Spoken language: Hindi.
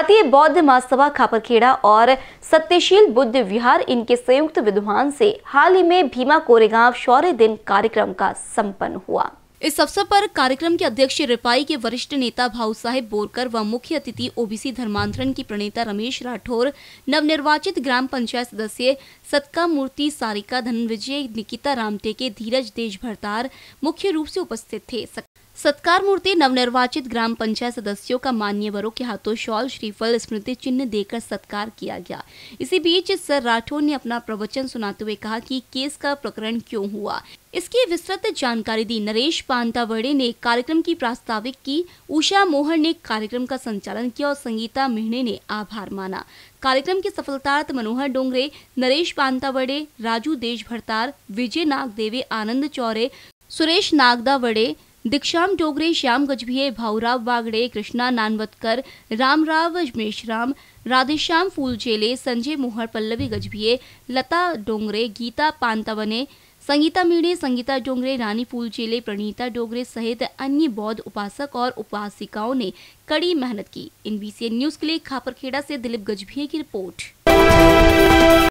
भारतीय बौद्ध महासभा खापरखेड़ा और सत्यशील बुद्ध विहार इनके संयुक्त विद्वान से हाल ही में भीमा कोरेगांव शौर्य दिन कार्यक्रम का संपन्न हुआ इस अवसर पर कार्यक्रम के अध्यक्ष रिपाई के वरिष्ठ नेता भाऊ साहेब बोरकर व मुख्य अतिथि ओबीसी धर्मांतरण की प्रणेता रमेश राठौर नवनिर्वाचित ग्राम पंचायत सदस्य सतका मूर्ति सारिका धनविजय निकिता रामटेके धीरज देश भरतार मुख्य रूप से उपस्थित थे सत्कार मूर्ति नवनिर्वाचित ग्राम पंचायत सदस्यों का मान्यवरों के हाथों शॉल श्रीफल स्मृति चिन्ह देकर सत्कार किया गया इसी बीच सर राठौर ने अपना प्रवचन सुनाते हुए कहा कि केस का प्रकरण क्यों हुआ इसकी विस्तृत जानकारी दी नरेश पांतावड़े ने कार्यक्रम की प्रास्ताविक की उषा मोहन ने कार्यक्रम का संचालन किया और संगीता मिहने ने आभार माना कार्यक्रम के सफलतार्थ मनोहर डोंगरे नरेश पांतावड़े राजू देश भरतार विजय नागदेवे आनंद चौरे सुरेश नागदावड़े दीक्षाम डोगरे श्याम गजभिये भाऊराव बागड़े कृष्णा नानवतकर रामराव मेशराम राधेश्याम फूलचेले संजय मोहर पल्लवी गजभिये लता डोंगरे गीता पांतावने संगीता मीणे संगीता डोंगरे रानी फूलचेले प्रणीता डोगरे सहित अन्य बौद्ध उपासक और उपासिकाओं ने कड़ी मेहनत की इन बीसीएन न्यूज के लिए खापरखेड़ा से दिलीप गजभिये की रिपोर्ट